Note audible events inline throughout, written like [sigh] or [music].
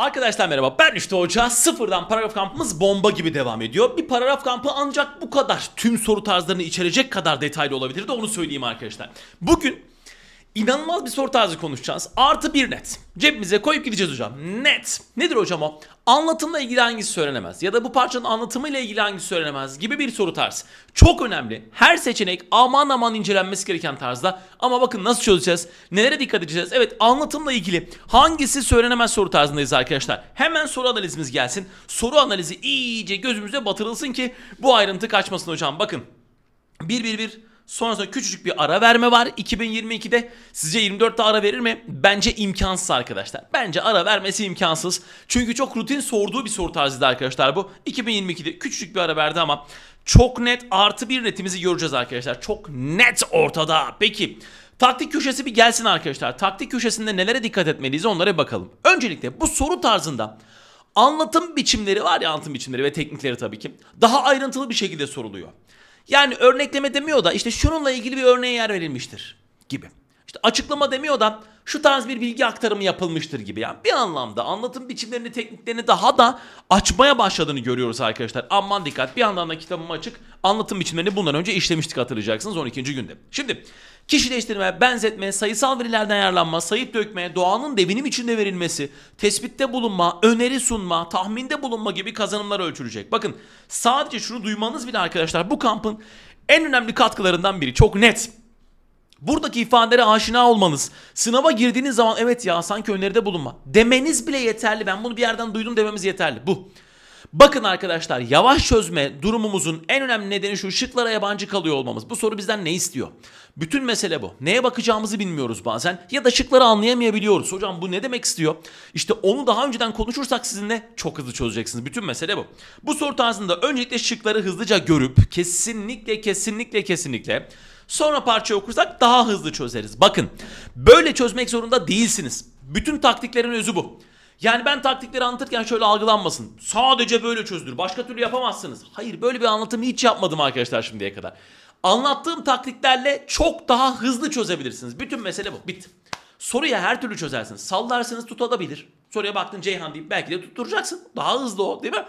Arkadaşlar merhaba ben Üçte Hoca. Sıfırdan paragraf kampımız bomba gibi devam ediyor. Bir paragraf kampı ancak bu kadar tüm soru tarzlarını içerecek kadar detaylı olabilir de onu söyleyeyim arkadaşlar. Bugün İnanılmaz bir soru tarzı konuşacağız. Artı bir net. Cebimize koyup gideceğiz hocam. Net. Nedir hocam o? Anlatımla ilgili hangisi söylenemez? Ya da bu parçanın anlatımıyla ilgili hangisi söylenemez gibi bir soru tarzı. Çok önemli. Her seçenek aman aman incelenmesi gereken tarzda. Ama bakın nasıl çözeceğiz? Nelere dikkat edeceğiz? Evet anlatımla ilgili hangisi söylenemez soru tarzındayız arkadaşlar. Hemen soru analizimiz gelsin. Soru analizi iyice gözümüze batırılsın ki bu ayrıntı kaçmasın hocam. Bakın. 1 1 1 Sonrasında küçücük bir ara verme var 2022'de. Sizce 24'te ara verir mi? Bence imkansız arkadaşlar. Bence ara vermesi imkansız. Çünkü çok rutin sorduğu bir soru tarzıydı arkadaşlar bu. 2022'de küçücük bir ara verdi ama çok net artı bir netimizi göreceğiz arkadaşlar. Çok net ortada. Peki Taktik köşesi bir gelsin arkadaşlar. Taktik köşesinde nelere dikkat etmeliyiz onlara bakalım. Öncelikle bu soru tarzında anlatım biçimleri var ya anlatım biçimleri ve teknikleri tabii ki. Daha ayrıntılı bir şekilde soruluyor. Yani örnekleme demiyor da işte şununla ilgili bir örneğe yer verilmiştir gibi. İşte açıklama demiyor da şu tarz bir bilgi aktarımı yapılmıştır gibi. Yani bir anlamda anlatım biçimlerini, tekniklerini daha da açmaya başladığını görüyoruz arkadaşlar. Aman dikkat bir yandan da kitabımı açık. Anlatım biçimlerini bundan önce işlemiştik hatırlayacaksınız 12. günde. Şimdi kişileştirme, benzetme, sayısal verilerden yararlanma, sayıp dökme, doğanın devinim içinde verilmesi, tespitte bulunma, öneri sunma, tahminde bulunma gibi kazanımlar ölçülecek. Bakın sadece şunu duymanız bile arkadaşlar bu kampın en önemli katkılarından biri. Çok net. Buradaki ifadelere aşina olmanız, sınava girdiğiniz zaman evet ya sanki öneride bulunma demeniz bile yeterli. Ben bunu bir yerden duydum dememiz yeterli. Bu. Bakın arkadaşlar yavaş çözme durumumuzun en önemli nedeni şu şıklara yabancı kalıyor olmamız. Bu soru bizden ne istiyor? Bütün mesele bu. Neye bakacağımızı bilmiyoruz bazen ya da şıkları anlayamayabiliyoruz. Hocam bu ne demek istiyor? İşte onu daha önceden konuşursak sizinle çok hızlı çözeceksiniz. Bütün mesele bu. Bu soru tarzında öncelikle şıkları hızlıca görüp kesinlikle kesinlikle kesinlikle Sonra parça okursak daha hızlı çözeriz. Bakın böyle çözmek zorunda değilsiniz. Bütün taktiklerin özü bu. Yani ben taktikleri anlatırken şöyle algılanmasın. Sadece böyle çözülür. Başka türlü yapamazsınız. Hayır böyle bir anlatımı hiç yapmadım arkadaşlar şimdiye kadar. Anlattığım taktiklerle çok daha hızlı çözebilirsiniz. Bütün mesele bu. Bit. Soruya her türlü çözersiniz. Sallarsınız tutabilir. Soruya baktın Ceyhan deyip belki de tutturacaksın. Daha hızlı o değil mi?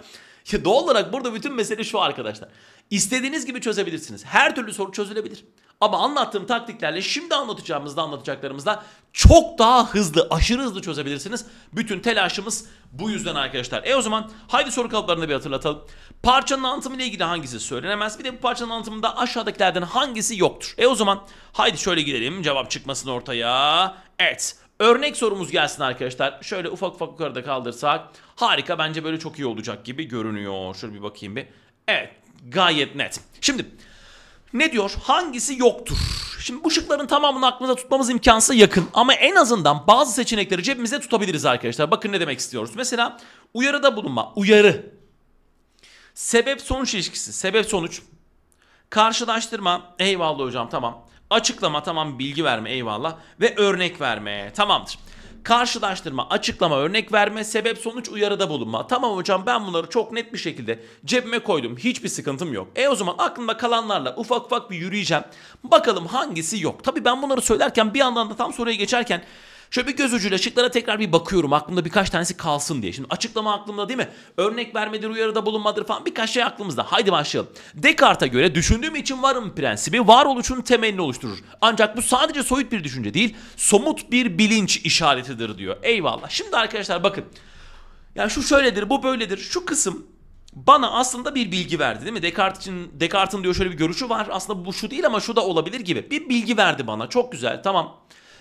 Ya doğal olarak burada bütün mesele şu arkadaşlar. İstediğiniz gibi çözebilirsiniz. Her türlü soru çözülebilir. Ama anlattığım taktiklerle şimdi anlatacağımızda anlatacaklarımızda çok daha hızlı, aşırı hızlı çözebilirsiniz. Bütün telaşımız bu yüzden arkadaşlar. E o zaman haydi soru kalıplarını bir hatırlatalım. Parçanın anlatımı ile ilgili hangisi söylenemez? Bir de bu parçanın anlatımında aşağıdakilerden hangisi yoktur? E o zaman haydi şöyle gidelim. Cevap çıkmasın ortaya. Evet. Örnek sorumuz gelsin arkadaşlar. Şöyle ufak ufak yukarıda kaldırsak harika bence böyle çok iyi olacak gibi görünüyor. Şöyle bir bakayım bir. Evet gayet net. Şimdi ne diyor? Hangisi yoktur? Şimdi bu şıkların tamamını aklımızda tutmamız imkansız yakın ama en azından bazı seçenekleri cebimize tutabiliriz arkadaşlar. Bakın ne demek istiyoruz. Mesela uyarıda bulunma, uyarı. Sebep sonuç ilişkisi, sebep sonuç. Karşılaştırma, eyvallah hocam tamam. Açıklama tamam, bilgi verme eyvallah ve örnek verme tamamdır karşılaştırma, açıklama, örnek verme, sebep sonuç uyarıda bulunma. Tamam hocam ben bunları çok net bir şekilde cebime koydum. Hiçbir sıkıntım yok. E o zaman aklımda kalanlarla ufak ufak bir yürüyeceğim. Bakalım hangisi yok. Tabii ben bunları söylerken bir yandan da tam soruya geçerken Şöyle bir göz ucuyla şıklara tekrar bir bakıyorum. Aklımda birkaç tanesi kalsın diye. Şimdi açıklama aklımda değil mi? Örnek vermedir, uyarıda bulunmadır falan birkaç şey aklımızda. Haydi başlayalım. Descartes'a göre düşündüğüm için varım prensibi varoluşun temelini oluşturur. Ancak bu sadece soyut bir düşünce değil, somut bir bilinç işaretidir diyor. Eyvallah. Şimdi arkadaşlar bakın. Ya şu şöyledir, bu böyledir. Şu kısım bana aslında bir bilgi verdi değil mi? Descartes için Descartes'in diyor şöyle bir görüşü var. Aslında bu şu değil ama şu da olabilir gibi. Bir bilgi verdi bana. Çok güzel. Tamam.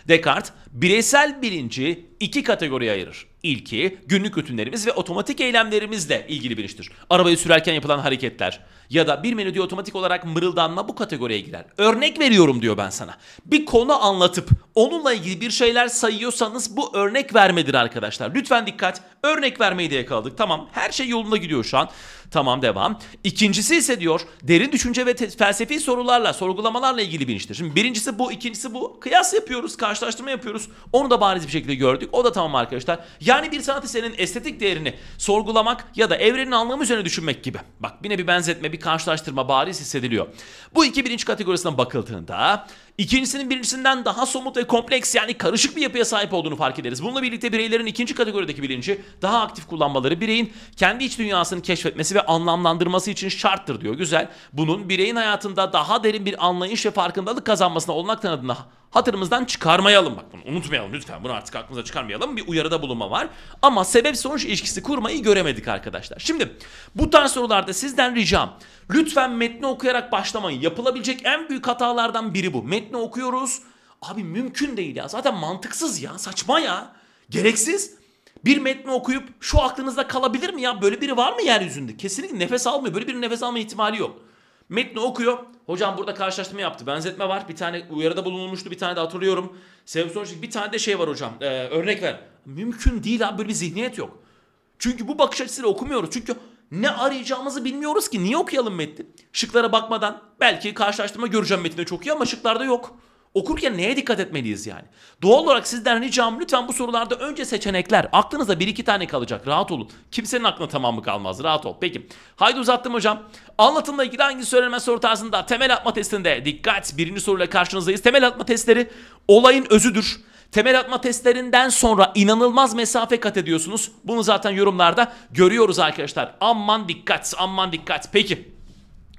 Descartes bireysel bilinci iki kategoriye ayırır. İlki günlük rutinlerimiz ve otomatik eylemlerimizle ilgili bilinçtir. Arabayı sürerken yapılan hareketler ya da bir menüde otomatik olarak mırıldanma bu kategoriye girer. Örnek veriyorum diyor ben sana. Bir konu anlatıp onunla ilgili bir şeyler sayıyorsanız bu örnek vermedir arkadaşlar. Lütfen dikkat. Örnek vermeyi de yakaladık. Tamam her şey yolunda gidiyor şu an. Tamam devam. İkincisi ise diyor derin düşünce ve felsefi sorularla, sorgulamalarla ilgili bilinçtir. Şimdi birincisi bu, ikincisi bu. Kıyas yapıyoruz, karşılaştırma yapıyoruz. Onu da bariz bir şekilde gördük. O da tamam arkadaşlar. Yani bir sanat eserinin estetik değerini sorgulamak ya da evrenin anlamı üzerine düşünmek gibi. Bak yine bir benzetme, bir karşılaştırma bariz hissediliyor. Bu iki bilinç kategorisine bakıldığında İkincisinin birincisinden daha somut ve kompleks yani karışık bir yapıya sahip olduğunu fark ederiz. Bununla birlikte bireylerin ikinci kategorideki bilinci daha aktif kullanmaları bireyin kendi iç dünyasını keşfetmesi ve anlamlandırması için şarttır diyor. Güzel. Bunun bireyin hayatında daha derin bir anlayış ve farkındalık kazanmasına olmak tanıdığına hatırımızdan çıkarmayalım. Bak bunu unutmayalım lütfen. Bunu artık aklımıza çıkarmayalım. Bir uyarıda bulunma var. Ama sebep sonuç ilişkisi kurmayı göremedik arkadaşlar. Şimdi bu tarz sorularda sizden ricam lütfen metni okuyarak başlamayın. Yapılabilecek en büyük hatalardan biri bu. Metni okuyoruz. Abi mümkün değil ya. Zaten mantıksız ya. Saçma ya. Gereksiz. Bir metni okuyup şu aklınızda kalabilir mi ya? Böyle biri var mı yeryüzünde? Kesinlikle nefes almıyor. Böyle bir nefes alma ihtimali yok. Metni okuyor. Hocam burada karşılaştırma yaptı. Benzetme var. Bir tane uyarıda bulunulmuştu. Bir tane de hatırlıyorum. Sebep sonuç bir tane de şey var hocam. Ee, örnek ver. Mümkün değil abi böyle bir zihniyet yok. Çünkü bu bakış açısıyla okumuyoruz. Çünkü ne arayacağımızı bilmiyoruz ki. Niye okuyalım metni? Şıklara bakmadan belki karşılaştırma göreceğim metinde çok iyi ama şıklarda yok. Okurken neye dikkat etmeliyiz yani? Doğal olarak sizden ricam lütfen bu sorularda önce seçenekler. Aklınızda bir iki tane kalacak. Rahat olun. Kimsenin aklına tamamı kalmaz. Rahat ol. Peki. Haydi uzattım hocam. Anlatımla ilgili hangi söylenmez soru tarzında temel atma testinde dikkat. Birinci soruyla karşınızdayız. Temel atma testleri olayın özüdür. Temel atma testlerinden sonra inanılmaz mesafe kat ediyorsunuz. Bunu zaten yorumlarda görüyoruz arkadaşlar. Amman dikkat, amman dikkat. Peki.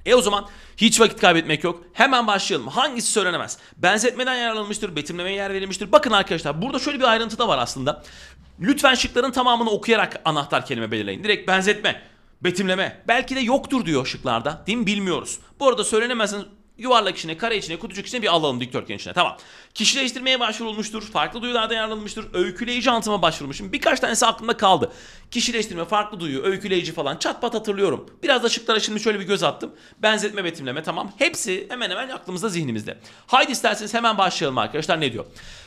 E o zaman hiç vakit kaybetmek yok. Hemen başlayalım. Hangisi söylenemez? Benzetmeden yararlanmıştır, betimlemeye yer verilmiştir. Bakın arkadaşlar burada şöyle bir ayrıntı da var aslında. Lütfen şıkların tamamını okuyarak anahtar kelime belirleyin. Direkt benzetme, betimleme. Belki de yoktur diyor şıklarda. Değil mi? Bilmiyoruz. Bu arada söylenemezsin yuvarlak içine, kare içine, kutucuk içine bir alalım dikdörtgen içine. Tamam. Kişi Kişileştirmeye başvurulmuştur. Farklı duyularda yararlanılmıştır. Öyküleyici anlatıma başvurmuşum. Birkaç tanesi aklımda kaldı. Kişileştirme, farklı duyu, öyküleyici falan çat pat hatırlıyorum. Biraz da şıklara şimdi şöyle bir göz attım. Benzetme, betimleme tamam. Hepsi hemen hemen aklımızda, zihnimizde. Haydi isterseniz hemen başlayalım arkadaşlar ne diyor?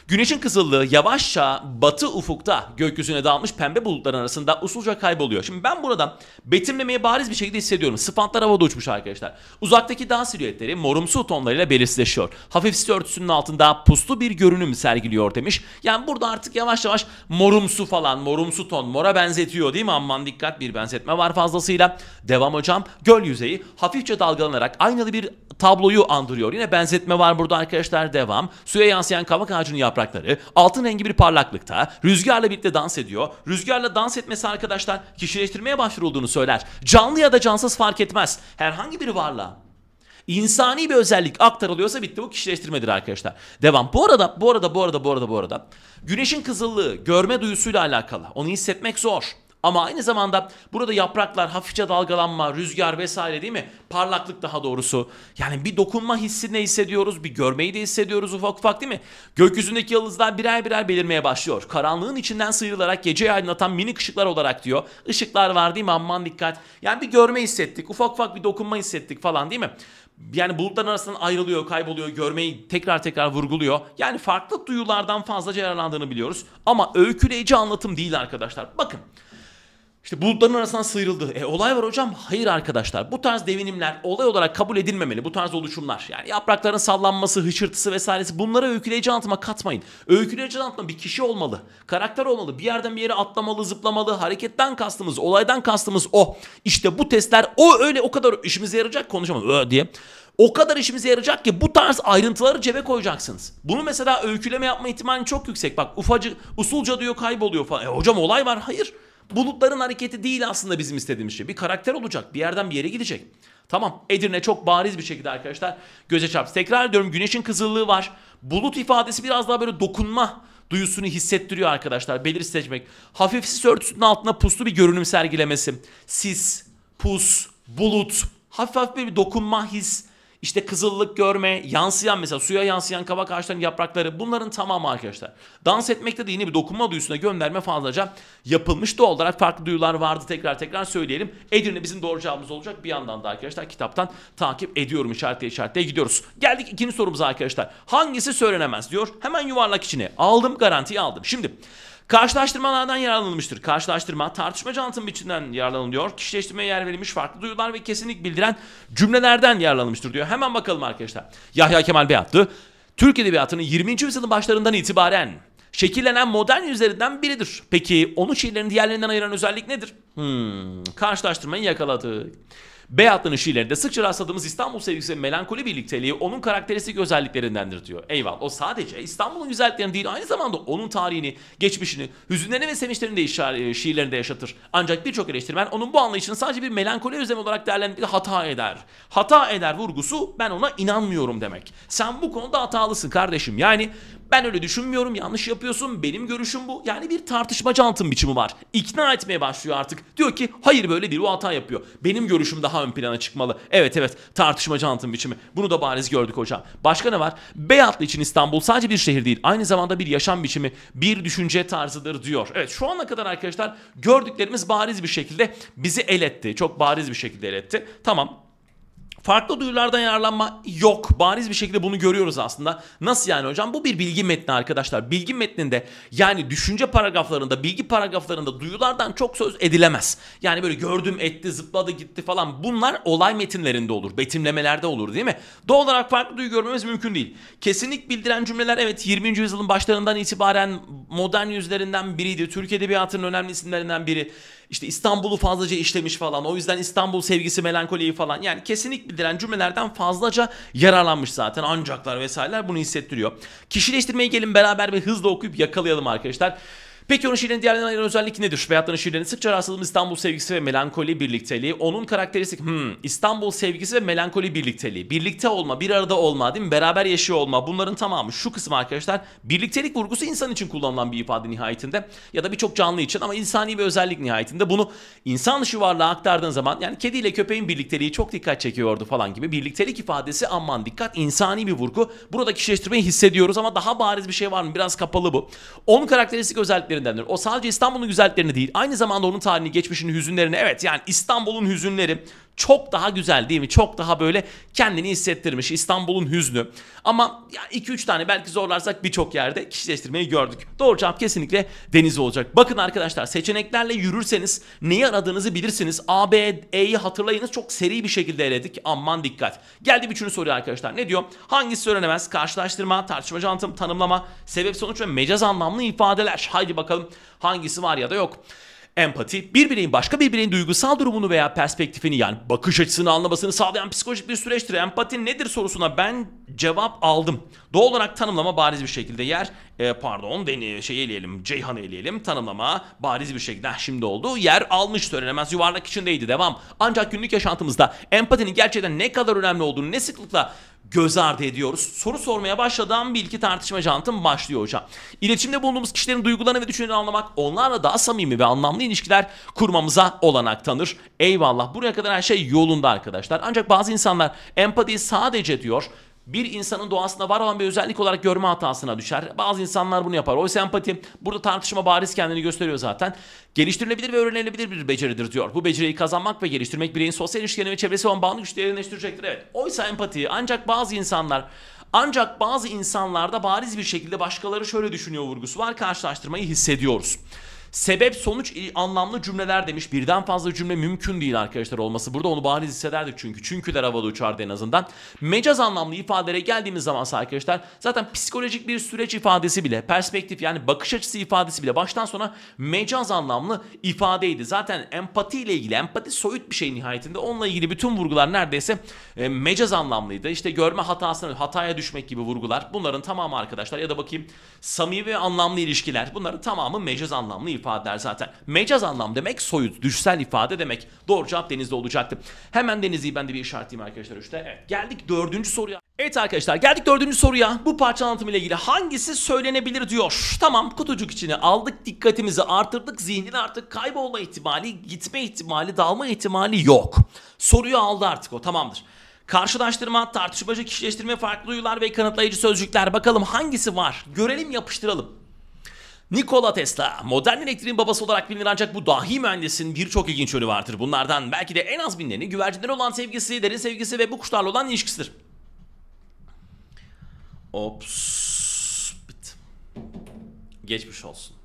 Güneşin kızıllığı yavaşça batı ufukta gökyüzüne dağılmış pembe bulutların arasında usulca kayboluyor. Şimdi ben burada betimlemeyi bariz bir şekilde hissediyorum. Sıpantlar havada uçmuş arkadaşlar. Uzaktaki dağ silüetleri morumsu tonlarıyla belirsizleşiyor. Hafif sis örtüsünün altında puslu bir görünüm sergiliyor demiş. Yani burada artık yavaş yavaş morumsu falan, morumsu ton, mora benzetiyor değil mi? Aman dikkat bir benzetme var fazlasıyla. Devam hocam. Göl yüzeyi hafifçe dalgalanarak aynalı bir tabloyu andırıyor. Yine benzetme var burada arkadaşlar. Devam. Suya yansıyan kavak ağacını yap yaprakları altın rengi bir parlaklıkta rüzgarla birlikte dans ediyor. Rüzgarla dans etmesi arkadaşlar kişileştirmeye başvurulduğunu söyler. Canlı ya da cansız fark etmez. Herhangi bir varlığa insani bir özellik aktarılıyorsa bitti bu kişileştirmedir arkadaşlar. Devam. Bu arada bu arada bu arada bu arada bu arada güneşin kızıllığı görme duyusuyla alakalı. Onu hissetmek zor. Ama aynı zamanda burada yapraklar hafifçe dalgalanma, rüzgar vesaire değil mi? Parlaklık daha doğrusu. Yani bir dokunma hissini hissediyoruz, bir görmeyi de hissediyoruz ufak ufak değil mi? Gökyüzündeki yıldızlar birer birer belirmeye başlıyor. Karanlığın içinden sıyrılarak geceyi aydınlatan minik ışıklar olarak diyor. Işıklar var değil mi? Aman dikkat. Yani bir görme hissettik, ufak ufak bir dokunma hissettik falan değil mi? yani bulutların arasından ayrılıyor, kayboluyor, görmeyi tekrar tekrar vurguluyor. Yani farklı duyulardan fazlaca yararlandığını biliyoruz. Ama öyküleyici anlatım değil arkadaşlar. Bakın işte bulutların arasından sıyrıldı. E olay var hocam. Hayır arkadaşlar. Bu tarz devinimler olay olarak kabul edilmemeli. Bu tarz oluşumlar. Yani yaprakların sallanması, hışırtısı vesairesi Bunlara öyküleyici anlatıma katmayın. Öyküleyici anlatıma bir kişi olmalı. Karakter olmalı. Bir yerden bir yere atlamalı, zıplamalı. Hareketten kastımız, olaydan kastımız o. İşte bu testler o öyle o kadar işimize yarayacak konuşamam öyle diye. O kadar işimize yarayacak ki bu tarz ayrıntıları cebe koyacaksınız. Bunu mesela öyküleme yapma ihtimali çok yüksek. Bak ufacı usulca diyor kayboluyor falan. E hocam olay var. Hayır. Bulutların hareketi değil aslında bizim istediğimiz şey. Bir karakter olacak. Bir yerden bir yere gidecek. Tamam Edirne çok bariz bir şekilde arkadaşlar göze çarptı. Tekrar ediyorum güneşin kızıllığı var. Bulut ifadesi biraz daha böyle dokunma duyusunu hissettiriyor arkadaşlar. Belirsiz seçmek. Hafif sis örtüsünün altına puslu bir görünüm sergilemesi. Sis, pus, bulut, hafif hafif bir dokunma his işte kızıllık görme, yansıyan mesela suya yansıyan kabak ağaçlarının yaprakları bunların tamamı arkadaşlar. Dans etmekte de yine bir dokunma duyusuna gönderme fazlaca yapılmış doğal olarak farklı duyular vardı tekrar tekrar söyleyelim. Edirne bizim doğru cevabımız olacak bir yandan da arkadaşlar kitaptan takip ediyorum işaretle işaretle gidiyoruz. Geldik ikinci sorumuza arkadaşlar. Hangisi söylenemez diyor hemen yuvarlak içine aldım garantiyi aldım. Şimdi Karşılaştırmalardan yararlanılmıştır. Karşılaştırma, tartışma anlatım biçiminden yararlanılıyor. Kişileştirmeye yer verilmiş farklı duyular ve kesinlik bildiren cümlelerden yararlanılmıştır diyor. Hemen bakalım arkadaşlar. Yahya Kemal Beyatlı, Türk Edebiyatı'nın 20. yüzyılın başlarından itibaren şekillenen modern yüzlerinden biridir. Peki onu şiirlerin diğerlerinden ayıran özellik nedir? Hmm, karşılaştırmayı yakaladık. Beyatlı'nın şiirlerinde sıkça rastladığımız İstanbul sevgisi ve melankoli birlikteliği onun karakteristik özelliklerindendir diyor. Eyvallah o sadece İstanbul'un güzelliklerini değil aynı zamanda onun tarihini, geçmişini, hüzünlerini ve sevinçlerini de işare, şiirlerinde yaşatır. Ancak birçok eleştirmen onun bu anlayışını sadece bir melankoli özlemi olarak değerlendirdiği hata eder. Hata eder vurgusu ben ona inanmıyorum demek. Sen bu konuda hatalısın kardeşim. Yani ben öyle düşünmüyorum yanlış yapıyorsun benim görüşüm bu. Yani bir tartışmacı altın biçimi var. İkna etmeye başlıyor artık. Diyor ki hayır böyle değil o hata yapıyor. Benim görüşüm daha ön plana çıkmalı. Evet evet tartışmacı altın biçimi. Bunu da bariz gördük hocam. Başka ne var? Beyatlı için İstanbul sadece bir şehir değil. Aynı zamanda bir yaşam biçimi, bir düşünce tarzıdır diyor. Evet şu ana kadar arkadaşlar gördüklerimiz bariz bir şekilde bizi el etti. Çok bariz bir şekilde el etti. Tamam Farklı duyulardan yararlanma yok. Bariz bir şekilde bunu görüyoruz aslında. Nasıl yani hocam? Bu bir bilgi metni arkadaşlar. Bilgi metninde yani düşünce paragraflarında, bilgi paragraflarında duyulardan çok söz edilemez. Yani böyle gördüm, etti, zıpladı, gitti falan. Bunlar olay metinlerinde olur. Betimlemelerde olur değil mi? Doğal olarak farklı duyu görmemiz mümkün değil. Kesinlik bildiren cümleler evet 20. yüzyılın başlarından itibaren modern yüzlerinden biriydi. Türk Edebiyatı'nın önemli isimlerinden biri işte İstanbul'u fazlaca işlemiş falan. O yüzden İstanbul sevgisi melankoliyi falan. Yani kesinlik bildiren cümlelerden fazlaca yararlanmış zaten. Ancaklar vesaireler bunu hissettiriyor. Kişileştirmeye gelin beraber bir hızla okuyup yakalayalım arkadaşlar. Peki onun şiirinin diğerlerinden ayıran özellik nedir? Şüpheyatların şiirlerinde sıkça rastladığım İstanbul sevgisi ve melankoli birlikteliği. Onun karakteristik hmm, İstanbul sevgisi ve melankoli birlikteliği. Birlikte olma, bir arada olma değil mi? Beraber yaşıyor olma. Bunların tamamı şu kısım arkadaşlar. Birliktelik vurgusu insan için kullanılan bir ifade nihayetinde. Ya da birçok canlı için ama insani bir özellik nihayetinde. Bunu insan dışı varlığa aktardığın zaman yani kediyle köpeğin birlikteliği çok dikkat çekiyordu falan gibi. Birliktelik ifadesi aman dikkat insani bir vurgu. Burada kişileştirmeyi hissediyoruz ama daha bariz bir şey var mı? Biraz kapalı bu. Onun karakteristik özellikleri güzelliklerindendir. O sadece İstanbul'un güzelliklerini değil aynı zamanda onun tarihini, geçmişini, hüzünlerini evet yani İstanbul'un hüzünleri çok daha güzel değil mi? Çok daha böyle kendini hissettirmiş İstanbul'un hüznü. Ama 2-3 tane belki zorlarsak birçok yerde kişileştirmeyi gördük. Doğru cevap kesinlikle deniz olacak. Bakın arkadaşlar seçeneklerle yürürseniz neyi aradığınızı bilirsiniz. A, B, E'yi hatırlayınız çok seri bir şekilde eledik. Aman dikkat. Geldi bir üçüncü soruyor arkadaşlar. Ne diyor? Hangisi söylenemez? Karşılaştırma, tartışma jantım, tanımlama, sebep sonuç ve mecaz anlamlı ifadeler. Haydi bakalım bakalım hangisi var ya da yok. Empati, bir bireyin başka bir bireyin duygusal durumunu veya perspektifini yani bakış açısını anlamasını sağlayan psikolojik bir süreçtir. Empati nedir sorusuna ben cevap aldım. Doğal olarak tanımlama bariz bir şekilde yer. E, pardon, deni, şey eleyelim, Ceyhan eleyelim. Tanımlama bariz bir şekilde ah, şimdi oldu. Yer almış söylenemez yuvarlak içindeydi. Devam. Ancak günlük yaşantımızda empatinin gerçekten ne kadar önemli olduğunu, ne sıklıkla göz ardı ediyoruz. Soru sormaya başladığım bir iki tartışma jantım başlıyor hocam. İletişimde bulunduğumuz kişilerin duygularını ve düşüncelerini anlamak onlarla daha samimi ve anlamlı ilişkiler kurmamıza olanak tanır. Eyvallah buraya kadar her şey yolunda arkadaşlar. Ancak bazı insanlar empati sadece diyor bir insanın doğasında var olan bir özellik olarak görme hatasına düşer. Bazı insanlar bunu yapar. Oysa empati burada tartışma bariz kendini gösteriyor zaten. Geliştirilebilir ve öğrenilebilir bir beceridir diyor. Bu beceriyi kazanmak ve geliştirmek bireyin sosyal ilişkilerini ve çevresi olan bağını güçlendirecektir. Evet. Oysa empatiyi ancak bazı insanlar ancak bazı insanlarda bariz bir şekilde başkaları şöyle düşünüyor vurgusu var. Karşılaştırmayı hissediyoruz. Sebep sonuç anlamlı cümleler demiş. Birden fazla cümle mümkün değil arkadaşlar olması. Burada onu bariz hissederdik çünkü. Çünküler havada uçardı en azından. Mecaz anlamlı ifadelere geldiğimiz zaman arkadaşlar zaten psikolojik bir süreç ifadesi bile perspektif yani bakış açısı ifadesi bile baştan sona mecaz anlamlı ifadeydi. Zaten empati ile ilgili empati soyut bir şey nihayetinde. Onunla ilgili bütün vurgular neredeyse e, mecaz anlamlıydı. İşte görme hatasına, hataya düşmek gibi vurgular. Bunların tamamı arkadaşlar ya da bakayım samimi ve anlamlı ilişkiler. Bunların tamamı mecaz anlamlı ifade ifadeler zaten. Mecaz anlam demek soyut, düşsel ifade demek. Doğru cevap Deniz'de olacaktı. Hemen Deniz'i ben de bir işaretleyeyim arkadaşlar işte. Evet geldik dördüncü soruya. Evet arkadaşlar geldik dördüncü soruya. Bu parça ile ilgili hangisi söylenebilir diyor. Tamam kutucuk içine aldık dikkatimizi artırdık. Zihnin artık kaybolma ihtimali, gitme ihtimali, dalma ihtimali yok. Soruyu aldı artık o tamamdır. Karşılaştırma, tartışmacı, kişileştirme, farklı duyular ve kanıtlayıcı sözcükler. Bakalım hangisi var? Görelim yapıştıralım. Nikola Tesla, modern elektriğin babası olarak bilinir ancak bu dahi mühendisin birçok ilginç yönü vardır. Bunlardan belki de en az binlerini güvercinlere olan sevgisi, derin sevgisi ve bu kuşlarla olan ilişkisidir. Ops. Bit. Geçmiş olsun.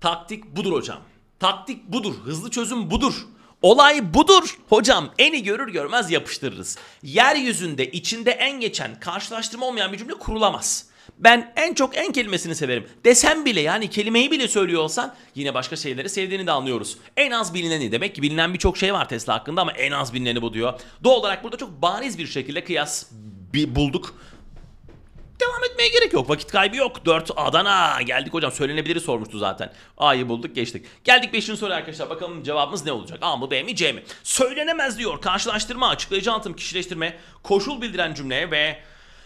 Taktik budur hocam. Taktik budur. Hızlı çözüm budur. Olay budur. Hocam eni görür görmez yapıştırırız. Yeryüzünde içinde en geçen karşılaştırma olmayan bir cümle kurulamaz. Ben en çok en kelimesini severim. Desem bile yani kelimeyi bile söylüyor olsan yine başka şeyleri sevdiğini de anlıyoruz. En az bilineni demek ki bilinen birçok şey var Tesla hakkında ama en az bilineni bu diyor. Doğal olarak burada çok bariz bir şekilde kıyas bir bulduk. Devam etmeye gerek yok. Vakit kaybı yok. 4 Adana. Geldik hocam. Söylenebiliri sormuştu zaten. A'yı bulduk geçtik. Geldik 5. soru arkadaşlar. Bakalım cevabımız ne olacak? A mı B mi C mi? Söylenemez diyor. Karşılaştırma, açıklayıcı anlatım, kişileştirme, koşul bildiren cümle ve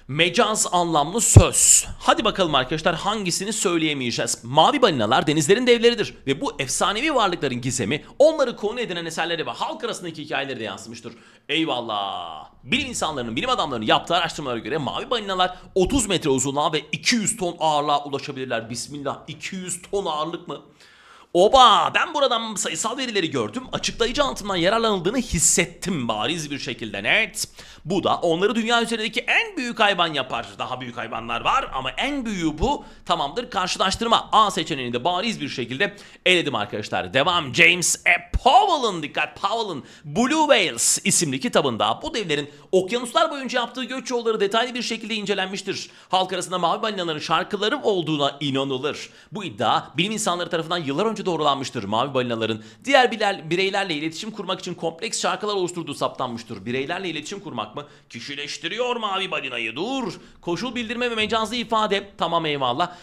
mecaz anlamlı söz. Hadi bakalım arkadaşlar hangisini söyleyemeyeceğiz. Mavi balinalar denizlerin devleridir ve bu efsanevi varlıkların gizemi onları konu edinen eserleri ve halk arasındaki hikayeleri de yansımıştır. Eyvallah. Bilim insanlarının, bilim adamlarının yaptığı araştırmalara göre mavi balinalar 30 metre uzunluğa ve 200 ton ağırlığa ulaşabilirler. Bismillah 200 ton ağırlık mı? Oba ben buradan sayısal verileri gördüm. Açıklayıcı altından yararlanıldığını hissettim bariz bir şekilde Evet, Bu da onları dünya üzerindeki en büyük hayvan yapar. Daha büyük hayvanlar var ama en büyüğü bu. Tamamdır karşılaştırma A seçeneğini de bariz bir şekilde eledim arkadaşlar. Devam James E. Powell'ın dikkat Powell'ın Blue Whales isimli kitabında bu devlerin okyanuslar boyunca yaptığı göç yolları detaylı bir şekilde incelenmiştir. Halk arasında mavi balinaların şarkıları olduğuna inanılır. Bu iddia bilim insanları tarafından yıllar önce doğrulanmıştır. Mavi balinaların diğer bireylerle iletişim kurmak için kompleks şarkılar oluşturduğu saptanmıştır. Bireylerle iletişim kurmak mı? Kişileştiriyor mavi balinayı dur. Koşul bildirme ve mecazi ifade. Tamam eyvallah.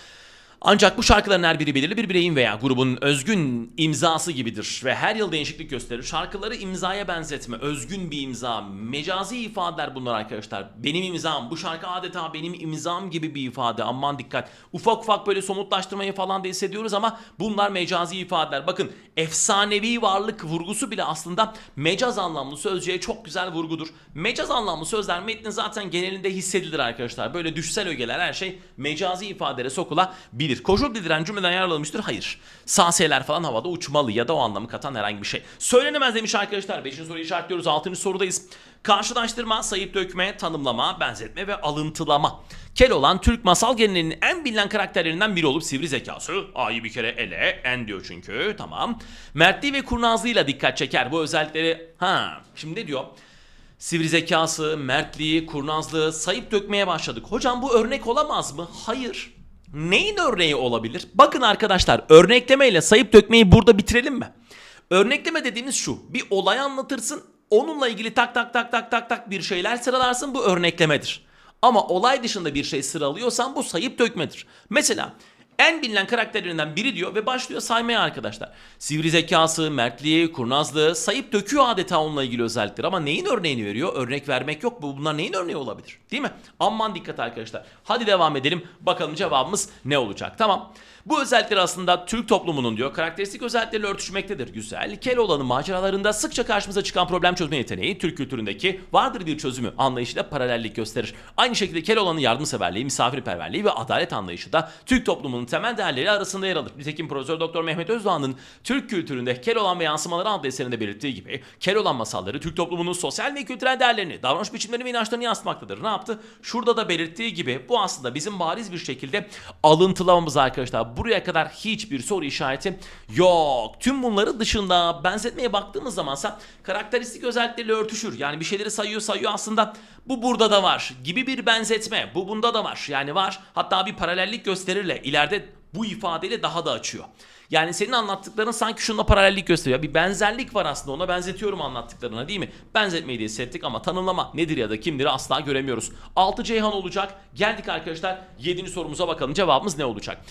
Ancak bu şarkıların her biri belirli bir bireyin veya grubun özgün imzası gibidir ve her yıl değişiklik gösterir. Şarkıları imzaya benzetme, özgün bir imza, mecazi ifadeler bunlar arkadaşlar. Benim imzam, bu şarkı adeta benim imzam gibi bir ifade. Aman dikkat. Ufak ufak böyle somutlaştırmayı falan da hissediyoruz ama bunlar mecazi ifadeler. Bakın efsanevi varlık vurgusu bile aslında mecaz anlamlı sözcüğe çok güzel vurgudur. Mecaz anlamlı sözler metnin zaten genelinde hissedilir arkadaşlar. Böyle düşsel ögeler her şey mecazi ifadelere sokulabilir. 1. Kojol dediren cümleden yararlanmıştır. Hayır. Saseler falan havada uçmalı ya da o anlamı katan herhangi bir şey. Söylenemez demiş arkadaşlar. Beşinci soruyu işaretliyoruz. Altıncı sorudayız. Karşılaştırma, sayıp dökme, tanımlama, benzetme ve alıntılama. Kel olan Türk masal geleneğinin en bilinen karakterlerinden biri olup sivri zekası. A'yı bir kere ele, en diyor çünkü. Tamam. Mertliği ve kurnazlığıyla dikkat çeker. Bu özellikleri... Ha, şimdi ne diyor? Sivri zekası, mertliği, kurnazlığı sayıp dökmeye başladık. Hocam bu örnek olamaz mı? Hayır. Neyin örneği olabilir? Bakın arkadaşlar örnekleme ile sayıp dökmeyi burada bitirelim mi? Örnekleme dediğimiz şu. Bir olay anlatırsın. Onunla ilgili tak tak tak tak tak tak bir şeyler sıralarsın. Bu örneklemedir. Ama olay dışında bir şey sıralıyorsan bu sayıp dökmedir. Mesela en bilinen karakterlerinden biri diyor ve başlıyor saymaya arkadaşlar. Sivri zekası, mertliği, kurnazlığı sayıp döküyor adeta onunla ilgili özellikleri ama neyin örneğini veriyor? Örnek vermek yok. bu. Bunlar neyin örneği olabilir? Değil mi? Aman dikkat arkadaşlar. Hadi devam edelim. Bakalım cevabımız ne olacak? Tamam. Bu özellikler aslında Türk toplumunun diyor karakteristik özellikleriyle örtüşmektedir. Güzel, Kel olanın maceralarında sıkça karşımıza çıkan problem çözme yeteneği Türk kültüründeki vardır bir çözümü anlayışıyla paralellik gösterir. Aynı şekilde Kel olanın yardımseverliği, misafirperverliği ve adalet anlayışı da Türk toplumunun Osmanlı'nın temel değerleri arasında yer alır. Nitekim Profesör Doktor Mehmet Özdoğan'ın Türk kültüründe Keloğlan ve Yansımaları adlı eserinde belirttiği gibi Keloğlan masalları Türk toplumunun sosyal ve kültürel değerlerini, davranış biçimlerini ve inançlarını yansıtmaktadır. Ne yaptı? Şurada da belirttiği gibi bu aslında bizim bariz bir şekilde alıntılamamız arkadaşlar. Buraya kadar hiçbir soru işareti yok. Tüm bunları dışında benzetmeye baktığımız zamansa karakteristik özellikleriyle örtüşür. Yani bir şeyleri sayıyor sayıyor aslında bu burada da var gibi bir benzetme. Bu bunda da var yani var. Hatta bir paralellik gösterirle ileride bu ifadeyle daha da açıyor. Yani senin anlattıkların sanki şununla paralellik gösteriyor. Bir benzerlik var aslında ona benzetiyorum anlattıklarına değil mi? Benzetmeyi diye settik ama tanımlama nedir ya da kimdir asla göremiyoruz. 6 Ceyhan olacak. Geldik arkadaşlar 7. sorumuza bakalım cevabımız ne olacak?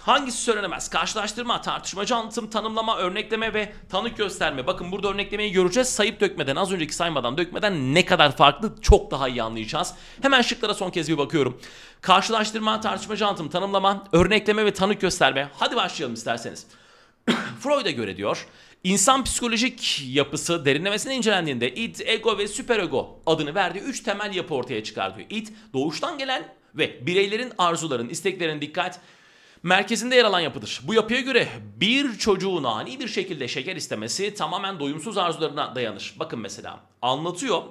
Hangisi söylenemez? Karşılaştırma, tartışmacı anlatım, tanımlama, örnekleme ve tanık gösterme. Bakın burada örneklemeyi göreceğiz. Sayıp dökmeden, az önceki saymadan dökmeden ne kadar farklı çok daha iyi anlayacağız. Hemen şıklara son kez bir bakıyorum. Karşılaştırma, tartışmacı anlatım, tanımlama, örnekleme ve tanık gösterme. Hadi başlayalım isterseniz. [clears throat] Freud'a göre diyor, insan psikolojik yapısı derinlemesine incelendiğinde id, ego ve süperego adını verdiği 3 temel yapı ortaya çıkar diyor. Id doğuştan gelen ve bireylerin arzuların, isteklerine dikkat merkezinde yer alan yapıdır. Bu yapıya göre bir çocuğun ani bir şekilde şeker istemesi tamamen doyumsuz arzularına dayanır. Bakın mesela anlatıyor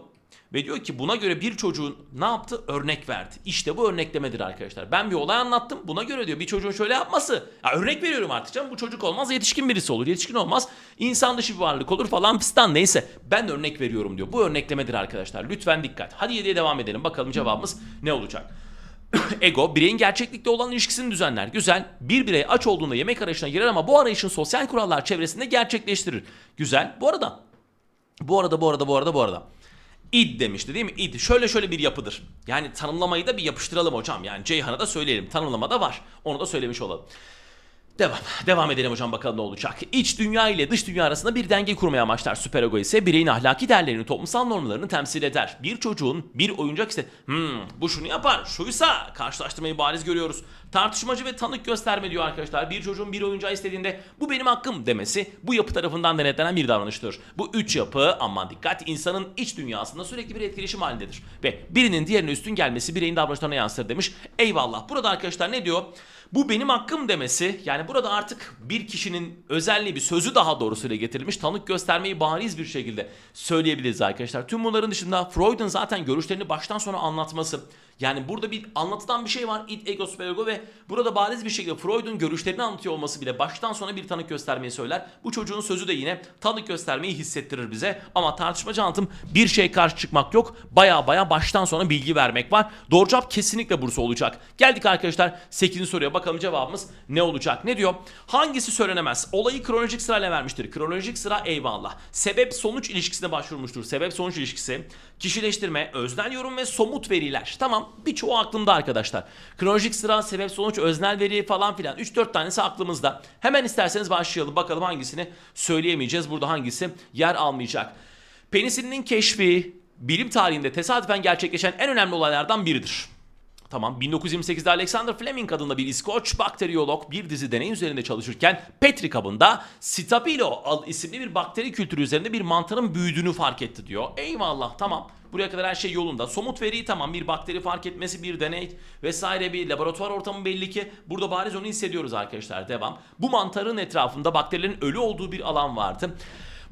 ve diyor ki buna göre bir çocuğun ne yaptı? Örnek verdi. İşte bu örneklemedir arkadaşlar. Ben bir olay anlattım. Buna göre diyor bir çocuğun şöyle yapması. Ya örnek veriyorum artık canım. Bu çocuk olmaz yetişkin birisi olur. Yetişkin olmaz insan dışı bir varlık olur falan pistan neyse. Ben örnek veriyorum diyor. Bu örneklemedir arkadaşlar. Lütfen dikkat. Hadi 7'ye devam edelim. Bakalım cevabımız ne olacak? [coughs] ego bireyin gerçeklikte olan ilişkisini düzenler. Güzel. Bir birey aç olduğunda yemek arayışına girer ama bu arayışın sosyal kurallar çevresinde gerçekleştirir. Güzel. Bu arada bu arada bu arada bu arada bu arada id demişti değil mi? İd şöyle şöyle bir yapıdır. Yani tanımlamayı da bir yapıştıralım hocam. Yani Ceyhan'a da söyleyelim. Tanımlama da var. Onu da söylemiş olalım. Devam. Devam edelim hocam bakalım ne olacak. İç dünya ile dış dünya arasında bir denge kurmaya amaçlar süperego ise bireyin ahlaki değerlerini, toplumsal normlarını temsil eder. Bir çocuğun bir oyuncak ise hmm, bu şunu yapar, şuysa karşılaştırmayı bariz görüyoruz. Tartışmacı ve tanık gösterme diyor arkadaşlar. Bir çocuğun bir oyuncağı istediğinde bu benim hakkım demesi bu yapı tarafından denetlenen bir davranıştır. Bu üç yapı aman dikkat insanın iç dünyasında sürekli bir etkileşim halindedir. Ve birinin diğerine üstün gelmesi bireyin davranışlarına yansır demiş. Eyvallah. Burada arkadaşlar ne diyor? Bu benim hakkım demesi yani burada artık bir kişinin özelliği bir sözü daha doğrusuyla getirilmiş tanık göstermeyi bariz bir şekilde söyleyebiliriz arkadaşlar. Tüm bunların dışında Freud'un zaten görüşlerini baştan sona anlatması yani burada bir anlatılan bir şey var. It, ego, superego ve burada bariz bir şekilde Freud'un görüşlerini anlatıyor olması bile baştan sona bir tanık göstermeyi söyler. Bu çocuğun sözü de yine tanık göstermeyi hissettirir bize. Ama tartışma anlatım bir şey karşı çıkmak yok. Baya baya baştan sona bilgi vermek var. Doğru cevap kesinlikle Bursa olacak. Geldik arkadaşlar 8. soruya bakalım cevabımız ne olacak? Ne diyor? Hangisi söylenemez? Olayı kronolojik sırayla vermiştir. Kronolojik sıra eyvallah. Sebep sonuç ilişkisine başvurmuştur. Sebep sonuç ilişkisi. Kişileştirme, öznel yorum ve somut veriler. Tamam birçoğu aklımda arkadaşlar. Kronolojik sıra, sebep, sonuç, öznel veri falan filan 3-4 tanesi aklımızda. Hemen isterseniz başlayalım bakalım hangisini söyleyemeyeceğiz. Burada hangisi yer almayacak. Penisilinin keşfi bilim tarihinde tesadüfen gerçekleşen en önemli olaylardan biridir. Tamam 1928'de Alexander Fleming adında bir İskoç bakteriyolog bir dizi deney üzerinde çalışırken Petri kabında Stabilo isimli bir bakteri kültürü üzerinde bir mantarın büyüdüğünü fark etti diyor. Eyvallah tamam Buraya kadar her şey yolunda. Somut veriyi tamam bir bakteri fark etmesi bir deney vesaire bir laboratuvar ortamı belli ki burada bariz onu hissediyoruz arkadaşlar devam. Bu mantarın etrafında bakterilerin ölü olduğu bir alan vardı.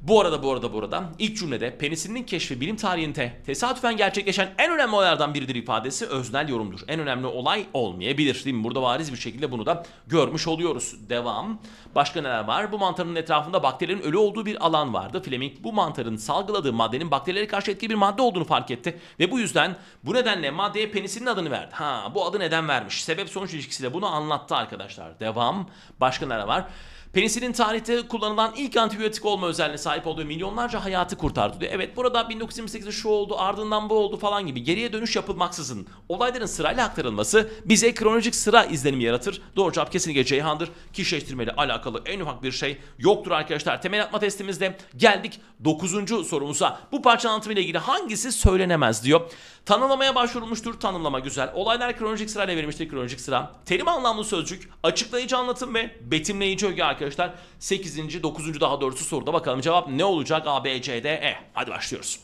Bu arada bu arada bu arada ilk cümlede penisinin keşfi bilim tarihinde tesadüfen gerçekleşen en önemli olaylardan biridir ifadesi öznel yorumdur. En önemli olay olmayabilir değil mi? Burada variz bir şekilde bunu da görmüş oluyoruz. Devam. Başka neler var? Bu mantarın etrafında bakterilerin ölü olduğu bir alan vardı. Fleming bu mantarın salgıladığı maddenin bakterilere karşı etkili bir madde olduğunu fark etti. Ve bu yüzden bu nedenle maddeye penisinin adını verdi. Ha bu adı neden vermiş? Sebep sonuç ilişkisiyle bunu anlattı arkadaşlar. Devam. Başka neler var? Penisilin tarihte kullanılan ilk antibiyotik olma özelliğine sahip olduğu milyonlarca hayatı kurtardı diyor. Evet burada 1928'de şu oldu ardından bu oldu falan gibi geriye dönüş yapılmaksızın olayların sırayla aktarılması bize kronolojik sıra izlenimi yaratır. Doğru cevap kesinlikle Ceyhan'dır. Kişileştirmeyle alakalı en ufak bir şey yoktur arkadaşlar. Temel atma testimizde geldik 9. sorumuza. Bu parça anlatımıyla ilgili hangisi söylenemez diyor. Tanımlamaya başvurulmuştur. Tanımlama güzel. Olaylar kronolojik sırayla verilmiştir. Kronolojik sıra. Terim anlamlı sözcük, açıklayıcı anlatım ve betimleyici öge arkadaşlar. 8. 9. daha doğrusu soruda bakalım cevap ne olacak? A, B, C, D, E. Hadi başlıyoruz.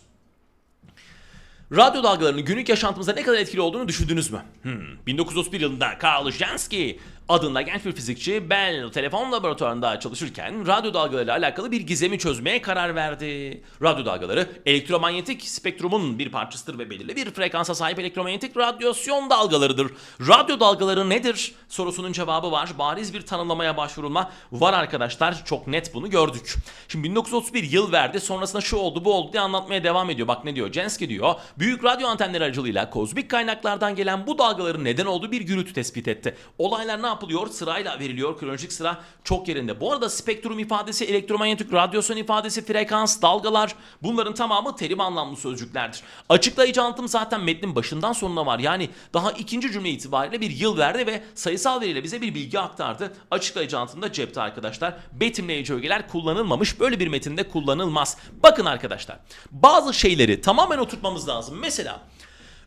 Radyo dalgalarının günlük yaşantımızda ne kadar etkili olduğunu düşündünüz mü? Hmm. 1931 yılında Karl Jansky adında genç bir fizikçi Bell telefon laboratuvarında çalışırken radyo dalgalarıyla alakalı bir gizemi çözmeye karar verdi. Radyo dalgaları elektromanyetik spektrumun bir parçasıdır ve belirli bir frekansa sahip elektromanyetik radyasyon dalgalarıdır. Radyo dalgaları nedir sorusunun cevabı var. Bariz bir tanımlamaya başvurulma var arkadaşlar. Çok net bunu gördük. Şimdi 1931 yıl verdi sonrasında şu oldu bu oldu diye anlatmaya devam ediyor. Bak ne diyor Jenski diyor. Büyük radyo antenleri aracılığıyla kozmik kaynaklardan gelen bu dalgaların neden olduğu bir gürültü tespit etti. Olaylar ne yaptı? yapılıyor? Sırayla veriliyor. Kronolojik sıra çok yerinde. Bu arada spektrum ifadesi, elektromanyetik radyasyon ifadesi, frekans, dalgalar bunların tamamı terim anlamlı sözcüklerdir. Açıklayıcı anlatım zaten metnin başından sonuna var. Yani daha ikinci cümle itibariyle bir yıl verdi ve sayısal veriyle bize bir bilgi aktardı. Açıklayıcı anlatımda cepte arkadaşlar. Betimleyici ögeler kullanılmamış. Böyle bir metinde kullanılmaz. Bakın arkadaşlar bazı şeyleri tamamen oturtmamız lazım. Mesela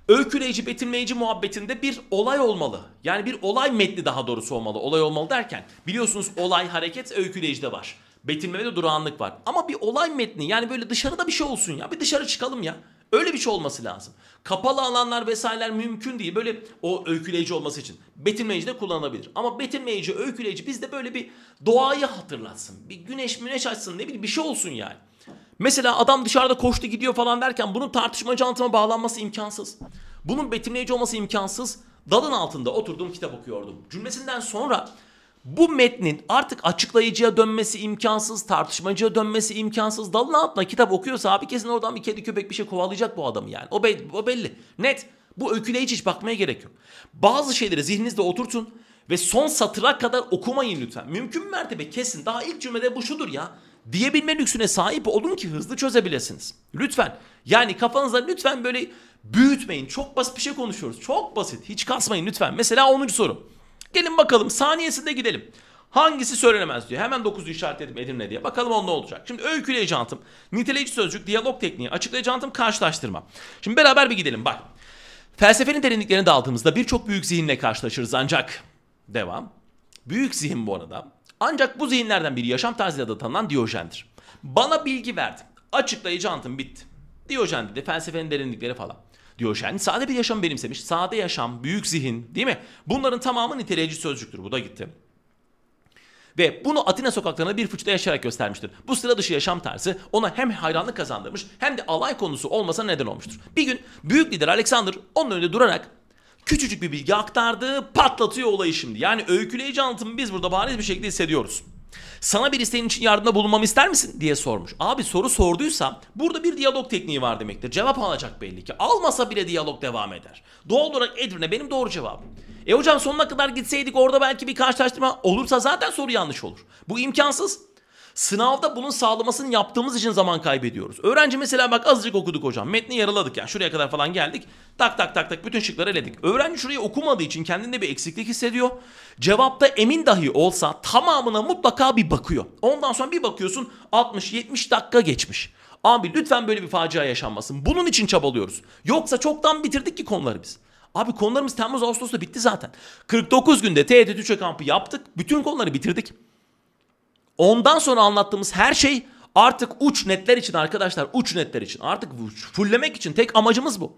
Öyküleyici, betimleyici muhabbetinde bir olay olmalı. Yani bir olay metni daha doğrusu olmalı. Olay olmalı derken biliyorsunuz olay, hareket öyküleyicide var. Betimlemede durağanlık var. Ama bir olay metni yani böyle dışarıda bir şey olsun ya. Bir dışarı çıkalım ya. Öyle bir şey olması lazım. Kapalı alanlar vesaireler mümkün değil. Böyle o öyküleyici olması için. Betimleyici de kullanılabilir. Ama betimleyici, öyküleyici bizde böyle bir doğayı hatırlatsın. Bir güneş müneş açsın ne bileyim bir şey olsun yani. Mesela adam dışarıda koştu gidiyor falan derken bunun tartışmacı anlatıma bağlanması imkansız. Bunun betimleyici olması imkansız. Dalın altında oturdum kitap okuyordum. Cümlesinden sonra bu metnin artık açıklayıcıya dönmesi imkansız, tartışmacıya dönmesi imkansız. Dalın altına kitap okuyorsa abi kesin oradan bir kedi köpek bir şey kovalayacak bu adamı yani. O, be- o belli. Net. Bu öyküleyici hiç bakmaya gerek yok. Bazı şeyleri zihninizde oturtun ve son satıra kadar okumayın lütfen. Mümkün mertebe kesin. Daha ilk cümlede bu şudur ya diyebilme lüksüne sahip olun ki hızlı çözebilirsiniz. Lütfen. Yani kafanızda lütfen böyle büyütmeyin. Çok basit bir şey konuşuyoruz. Çok basit. Hiç kasmayın lütfen. Mesela 10. soru. Gelin bakalım saniyesinde gidelim. Hangisi söylenemez diyor. Hemen 9'u işaretledim Edirne diye. Bakalım onda olacak. Şimdi öyküleyici antım, niteleyici sözcük, diyalog tekniği, açıklayıcı antım, karşılaştırma. Şimdi beraber bir gidelim bak. Felsefenin derinliklerine daldığımızda birçok büyük zihinle karşılaşırız ancak devam. Büyük zihin bu arada ancak bu zihinlerden biri yaşam tarzıyla da tanınan Diyojen'dir. Bana bilgi verdi. Açıklayıcı antım bitti. Diyojen dedi felsefenin derinlikleri falan. Diyojen sade bir yaşam benimsemiş. Sade yaşam, büyük zihin değil mi? Bunların tamamı niteleyici sözcüktür. Bu da gitti. Ve bunu Atina sokaklarında bir fıçıda yaşayarak göstermiştir. Bu sıra dışı yaşam tarzı ona hem hayranlık kazandırmış hem de alay konusu olmasa neden olmuştur. Bir gün büyük lider Alexander onun önünde durarak küçücük bir bilgi aktardı, patlatıyor olayı şimdi. Yani öyküleyici anlatımı biz burada bariz bir şekilde hissediyoruz. Sana bir isteğin için yardımda bulunmamı ister misin diye sormuş. Abi soru sorduysa burada bir diyalog tekniği var demektir. Cevap alacak belli ki. Almasa bile diyalog devam eder. Doğal olarak Edwin'e benim doğru cevabım. E hocam sonuna kadar gitseydik orada belki bir karşılaştırma olursa zaten soru yanlış olur. Bu imkansız. Sınavda bunun sağlamasını yaptığımız için zaman kaybediyoruz. Öğrenci mesela bak azıcık okuduk hocam. Metni yaraladık yani şuraya kadar falan geldik. Tak tak tak tak bütün şıkları eledik. Öğrenci şurayı okumadığı için kendinde bir eksiklik hissediyor. Cevapta emin dahi olsa tamamına mutlaka bir bakıyor. Ondan sonra bir bakıyorsun 60-70 dakika geçmiş. Abi lütfen böyle bir facia yaşanmasın. Bunun için çabalıyoruz. Yoksa çoktan bitirdik ki konuları biz. Abi konularımız Temmuz Ağustos'ta bitti zaten. 49 günde TET Türkçe kampı yaptık. Bütün konuları bitirdik. Ondan sonra anlattığımız her şey artık uç netler için arkadaşlar. Uç netler için. Artık fulllemek için tek amacımız bu.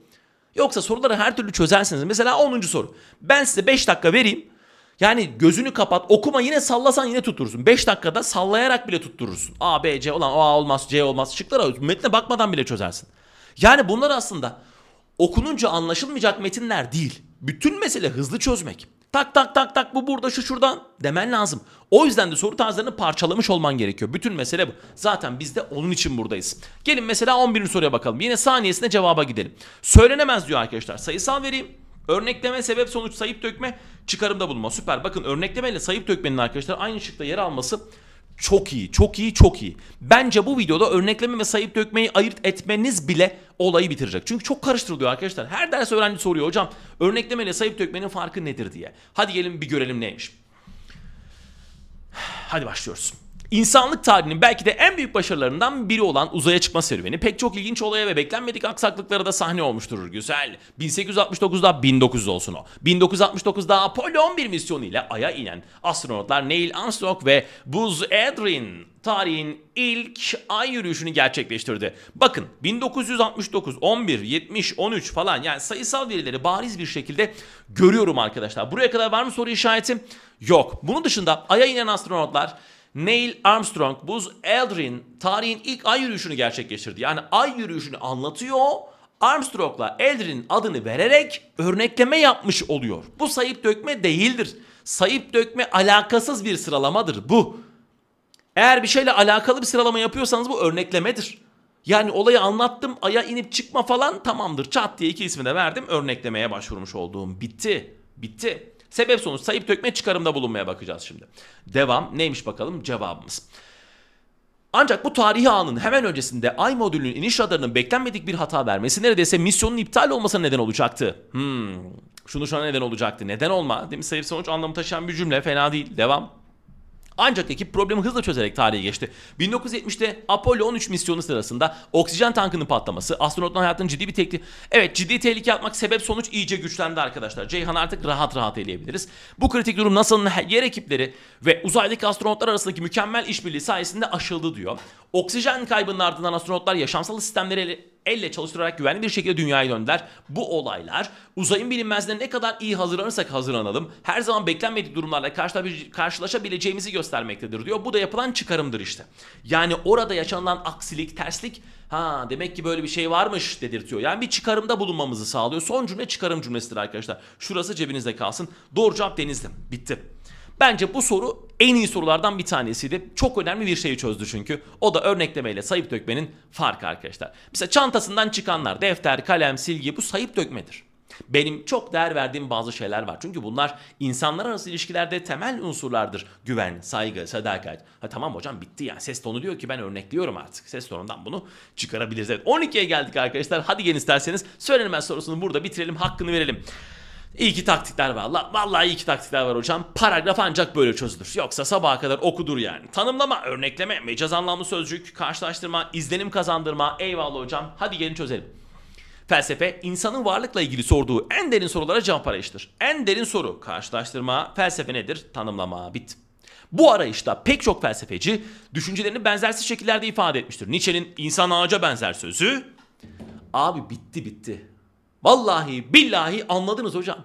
Yoksa soruları her türlü çözersiniz. Mesela 10. soru. Ben size 5 dakika vereyim. Yani gözünü kapat okuma yine sallasan yine tutturursun. 5 dakikada sallayarak bile tutturursun. A, B, C olan A olmaz C olmaz şıklara metne bakmadan bile çözersin. Yani bunlar aslında okununca anlaşılmayacak metinler değil. Bütün mesele hızlı çözmek. Tak tak tak tak bu burada şu şuradan demen lazım. O yüzden de soru tarzlarını parçalamış olman gerekiyor. Bütün mesele bu. Zaten biz de onun için buradayız. Gelin mesela 11. soruya bakalım. Yine saniyesine cevaba gidelim. Söylenemez diyor arkadaşlar. Sayısal vereyim. Örnekleme, sebep, sonuç, sayıp dökme, çıkarımda bulunma. Süper. Bakın örnekleme ile sayıp dökmenin arkadaşlar aynı şıkta yer alması çok iyi, çok iyi, çok iyi. Bence bu videoda örnekleme ve sayıp dökmeyi ayırt etmeniz bile olayı bitirecek. Çünkü çok karıştırılıyor arkadaşlar. Her ders öğrenci soruyor hocam örnekleme ile sayıp dökmenin farkı nedir diye. Hadi gelin bir görelim neymiş. [sighs] Hadi başlıyoruz. İnsanlık tarihinin belki de en büyük başarılarından biri olan uzaya çıkma serüveni pek çok ilginç olaya ve beklenmedik aksaklıklara da sahne olmuştur. Güzel. 1869'da 1900 olsun o. 1969'da Apollo 11 misyonu ile Ay'a inen astronotlar Neil Armstrong ve Buzz Aldrin tarihin ilk ay yürüyüşünü gerçekleştirdi. Bakın 1969, 11, 70, 13 falan yani sayısal verileri bariz bir şekilde görüyorum arkadaşlar. Buraya kadar var mı soru işareti? Yok. Bunun dışında Ay'a inen astronotlar Neil Armstrong Buzz Aldrin tarihin ilk ay yürüyüşünü gerçekleştirdi. Yani ay yürüyüşünü anlatıyor. Armstrong'la Aldrin'in adını vererek örnekleme yapmış oluyor. Bu sayıp dökme değildir. Sayıp dökme alakasız bir sıralamadır bu. Eğer bir şeyle alakalı bir sıralama yapıyorsanız bu örneklemedir. Yani olayı anlattım aya inip çıkma falan tamamdır. Çat diye iki ismi de verdim örneklemeye başvurmuş olduğum bitti. Bitti. Sebep sonuç sayıp dökme çıkarımda bulunmaya bakacağız şimdi. Devam neymiş bakalım cevabımız. Ancak bu tarihi anın hemen öncesinde Ay modülünün iniş radarının beklenmedik bir hata vermesi neredeyse misyonun iptal olmasına neden olacaktı. Hmm. Şunu şuna neden olacaktı. Neden olma? Değil mi? Sayıp sonuç anlamı taşıyan bir cümle. Fena değil. Devam. Ancak ekip problemi hızla çözerek tarihe geçti. 1970'te Apollo 13 misyonu sırasında oksijen tankının patlaması astronotların hayatının ciddi bir teklif. Evet ciddi tehlike atmak sebep sonuç iyice güçlendi arkadaşlar. Ceyhan artık rahat rahat eleyebiliriz. Bu kritik durum NASA'nın yer ekipleri ve uzaydaki astronotlar arasındaki mükemmel işbirliği sayesinde aşıldı diyor. Oksijen kaybının ardından astronotlar yaşamsal sistemleri ele elle çalıştırarak güvenli bir şekilde dünyaya döndüler. Bu olaylar uzayın bilinmezliğine ne kadar iyi hazırlanırsak hazırlanalım her zaman beklenmedik durumlarla karşılaşabileceğimizi göstermektedir diyor. Bu da yapılan çıkarımdır işte. Yani orada yaşanılan aksilik, terslik ha demek ki böyle bir şey varmış dedirtiyor. Yani bir çıkarımda bulunmamızı sağlıyor. Son cümle çıkarım cümlesidir arkadaşlar. Şurası cebinizde kalsın. Doğru cevap denizdi. Bitti. Bence bu soru en iyi sorulardan bir tanesiydi. Çok önemli bir şeyi çözdü çünkü. O da örneklemeyle sayıp dökmenin farkı arkadaşlar. Mesela çantasından çıkanlar defter, kalem, silgi bu sayıp dökmedir. Benim çok değer verdiğim bazı şeyler var. Çünkü bunlar insanlar arası ilişkilerde temel unsurlardır. Güven, saygı, sadakat. Ha tamam hocam bitti yani. Ses tonu diyor ki ben örnekliyorum artık. Ses tonundan bunu çıkarabiliriz. Evet 12'ye geldik arkadaşlar. Hadi gelin isterseniz söylenemez sorusunu burada bitirelim. Hakkını verelim. İyi ki taktikler var. Allah, vallahi iyi ki taktikler var hocam. Paragraf ancak böyle çözülür. Yoksa sabaha kadar okudur yani. Tanımlama, örnekleme, mecaz anlamlı sözcük, karşılaştırma, izlenim kazandırma. Eyvallah hocam. Hadi gelin çözelim. Felsefe, insanın varlıkla ilgili sorduğu en derin sorulara cevap arayıştır. En derin soru, karşılaştırma, felsefe nedir? Tanımlama, bit. Bu arayışta pek çok felsefeci düşüncelerini benzersiz şekillerde ifade etmiştir. Nietzsche'nin insan ağaca benzer sözü. Abi bitti bitti. Vallahi billahi anladınız hocam.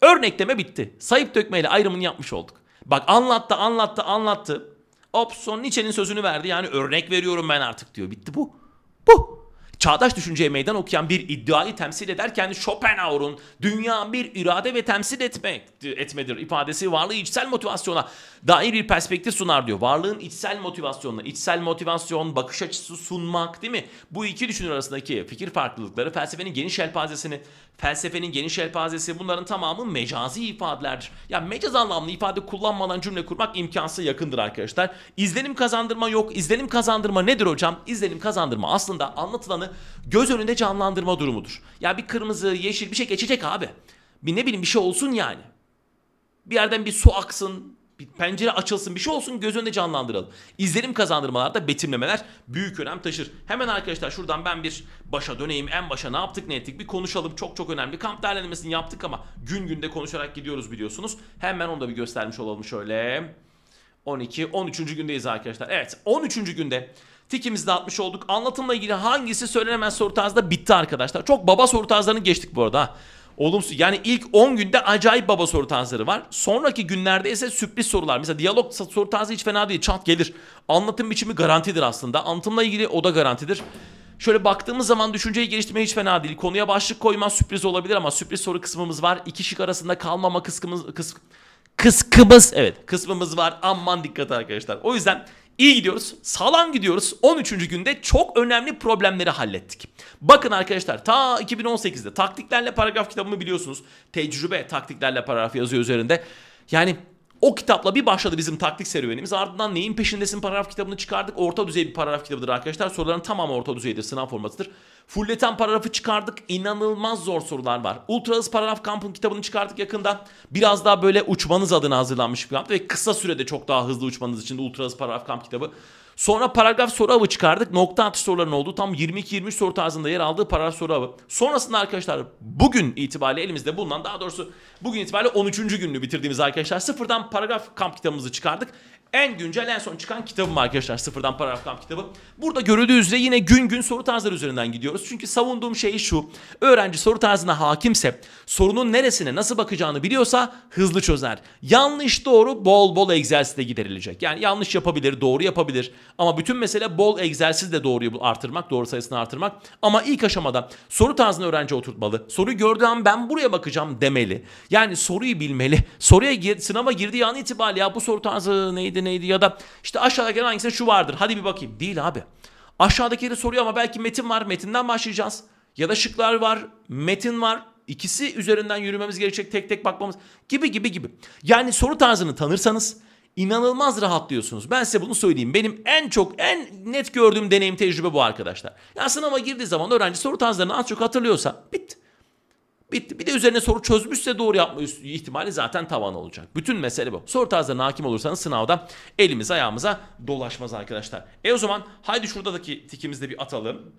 Örnekleme bitti. Sayıp dökmeyle ayrımını yapmış olduk. Bak anlattı anlattı anlattı. Opson Nietzsche'nin sözünü verdi. Yani örnek veriyorum ben artık diyor. Bitti bu. Bu. Çağdaş düşünceye meydan okuyan bir iddiayı temsil ederken Schopenhauer'un dünya bir irade ve temsil etmek etmedir ifadesi varlığı içsel motivasyona dair bir perspektif sunar diyor. Varlığın içsel motivasyonla, içsel motivasyon, bakış açısı sunmak değil mi? Bu iki düşünür arasındaki fikir farklılıkları felsefenin geniş elpazesini, felsefenin geniş elpazesi bunların tamamı mecazi ifadelerdir. Ya yani mecaz anlamlı ifade kullanmadan cümle kurmak imkansız yakındır arkadaşlar. İzlenim kazandırma yok. İzlenim kazandırma nedir hocam? İzlenim kazandırma aslında anlatılanı göz önünde canlandırma durumudur. Ya yani bir kırmızı, yeşil bir şey geçecek abi. Bir ne bileyim bir şey olsun yani. Bir yerden bir su aksın, bir pencere açılsın bir şey olsun göz önünde canlandıralım. İzlenim kazandırmalarda betimlemeler büyük önem taşır. Hemen arkadaşlar şuradan ben bir başa döneyim. En başa ne yaptık ne ettik bir konuşalım. Çok çok önemli. Kamp değerlendirmesini yaptık ama gün günde konuşarak gidiyoruz biliyorsunuz. Hemen onu da bir göstermiş olalım şöyle. 12, 13. gündeyiz arkadaşlar. Evet 13. günde tikimizi de atmış olduk. Anlatımla ilgili hangisi söylenemez soru tarzda bitti arkadaşlar. Çok baba soru tarzlarını geçtik bu arada. Ha olumsuz yani ilk 10 günde acayip baba soru tarzları var. Sonraki günlerde ise sürpriz sorular. Mesela diyalog soru tarzı hiç fena değil. Çat gelir. Anlatım biçimi garantidir aslında. Anlatımla ilgili o da garantidir. Şöyle baktığımız zaman düşünceyi geliştirme hiç fena değil. Konuya başlık koyma sürpriz olabilir ama sürpriz soru kısmımız var. İki şık arasında kalmama kıskımız, kıs, kıskımız evet kısmımız var. Aman dikkat arkadaşlar. O yüzden İyi gidiyoruz, sağlam gidiyoruz. 13. günde çok önemli problemleri hallettik. Bakın arkadaşlar ta 2018'de taktiklerle paragraf kitabımı biliyorsunuz. Tecrübe taktiklerle paragraf yazıyor üzerinde. Yani o kitapla bir başladı bizim taktik serüvenimiz. Ardından neyin peşindesin paragraf kitabını çıkardık. Orta düzey bir paragraf kitabıdır arkadaşlar. Soruların tamamı orta düzeydir. Sınav formatıdır. Fulleten paragrafı çıkardık. İnanılmaz zor sorular var. Ultra hız paragraf kampın kitabını çıkardık yakında. Biraz daha böyle uçmanız adına hazırlanmış bir kamp ve kısa sürede çok daha hızlı uçmanız için ultra hız paragraf kamp kitabı Sonra paragraf soru avı çıkardık. Nokta atış soruların olduğu tam 22-23 soru tarzında yer aldığı paragraf soru avı. Sonrasında arkadaşlar bugün itibariyle elimizde bulunan daha doğrusu bugün itibariyle 13. gününü bitirdiğimiz arkadaşlar sıfırdan paragraf kamp kitabımızı çıkardık. En güncel en son çıkan kitabım arkadaşlar. Sıfırdan paragraf kamp kitabı. Burada görüldüğü üzere yine gün gün soru tarzları üzerinden gidiyoruz. Çünkü savunduğum şey şu. Öğrenci soru tarzına hakimse sorunun neresine nasıl bakacağını biliyorsa hızlı çözer. Yanlış doğru bol bol egzersizle giderilecek. Yani yanlış yapabilir doğru yapabilir. Ama bütün mesele bol egzersizle doğruyu artırmak doğru sayısını artırmak. Ama ilk aşamada soru tarzını öğrenci oturtmalı. Soruyu gördüğü an ben buraya bakacağım demeli. Yani soruyu bilmeli. Soruya gir, sınava girdiği an itibariyle ya bu soru tarzı neydi neydi ya da işte aşağıdaki hangisinde şu vardır hadi bir bakayım. Değil abi. Aşağıdakileri soruyor ama belki metin var metinden başlayacağız. Ya da şıklar var metin var ikisi üzerinden yürümemiz gerekecek tek tek bakmamız gibi gibi gibi. Yani soru tarzını tanırsanız inanılmaz rahatlıyorsunuz. Ben size bunu söyleyeyim. Benim en çok en net gördüğüm deneyim tecrübe bu arkadaşlar. Ya sınava girdiği zaman öğrenci soru tarzlarını az çok hatırlıyorsa bitti. Bitti. Bir de üzerine soru çözmüşse doğru yapma ihtimali zaten tavan olacak. Bütün mesele bu. Soru tarzlarına hakim olursanız sınavda elimiz ayağımıza dolaşmaz arkadaşlar. E o zaman haydi şuradaki tikimizde bir atalım.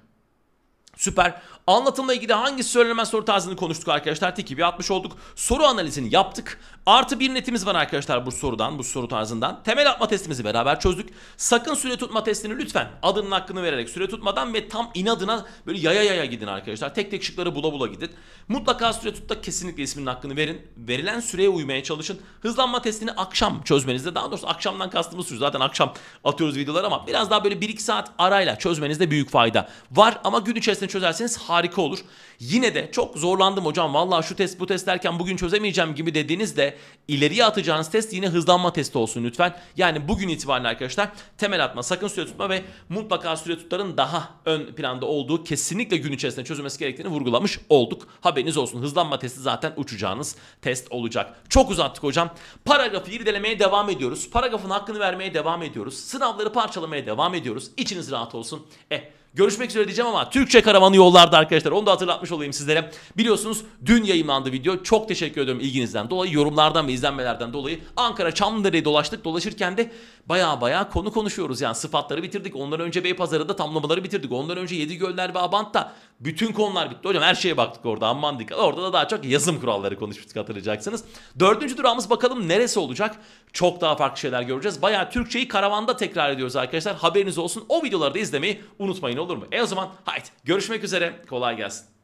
Süper. Anlatımla ilgili hangi söylenemez soru tarzını konuştuk arkadaşlar. Tiki bir atmış olduk. Soru analizini yaptık. Artı bir netimiz var arkadaşlar bu sorudan, bu soru tarzından. Temel atma testimizi beraber çözdük. Sakın süre tutma testini lütfen adının hakkını vererek süre tutmadan ve tam inadına böyle yaya yaya gidin arkadaşlar. Tek tek şıkları bula bula gidin. Mutlaka süre tutta kesinlikle isminin hakkını verin. Verilen süreye uymaya çalışın. Hızlanma testini akşam çözmenizde daha doğrusu akşamdan kastımız şu zaten akşam atıyoruz videolar ama biraz daha böyle 1-2 saat arayla çözmenizde büyük fayda var ama gün içerisinde hepsini çözerseniz harika olur. Yine de çok zorlandım hocam valla şu test bu test derken bugün çözemeyeceğim gibi dediğinizde ileriye atacağınız test yine hızlanma testi olsun lütfen. Yani bugün itibariyle arkadaşlar temel atma sakın süre tutma ve mutlaka süre tutların daha ön planda olduğu kesinlikle gün içerisinde çözülmesi gerektiğini vurgulamış olduk. Haberiniz olsun hızlanma testi zaten uçacağınız test olacak. Çok uzattık hocam. Paragrafı irdelemeye devam ediyoruz. Paragrafın hakkını vermeye devam ediyoruz. Sınavları parçalamaya devam ediyoruz. İçiniz rahat olsun. E eh, Görüşmek üzere diyeceğim ama Türkçe karavanı yollarda arkadaşlar. Onu da hatırlatmış olayım sizlere. Biliyorsunuz dün yayınlandı video. Çok teşekkür ediyorum ilginizden dolayı. Yorumlardan ve izlenmelerden dolayı. Ankara Çamlıdere'yi dolaştık. Dolaşırken de baya baya konu konuşuyoruz. Yani sıfatları bitirdik. Ondan önce Beypazarı'da tamlamaları bitirdik. Ondan önce Yedigöller ve Abant'ta bütün konular bitti hocam her şeye baktık orada aman dikkat. Orada da daha çok yazım kuralları konuşmuştuk hatırlayacaksınız. Dördüncü durağımız bakalım neresi olacak? Çok daha farklı şeyler göreceğiz. Baya Türkçeyi karavanda tekrar ediyoruz arkadaşlar. Haberiniz olsun o videoları da izlemeyi unutmayın olur mu? E o zaman haydi görüşmek üzere kolay gelsin.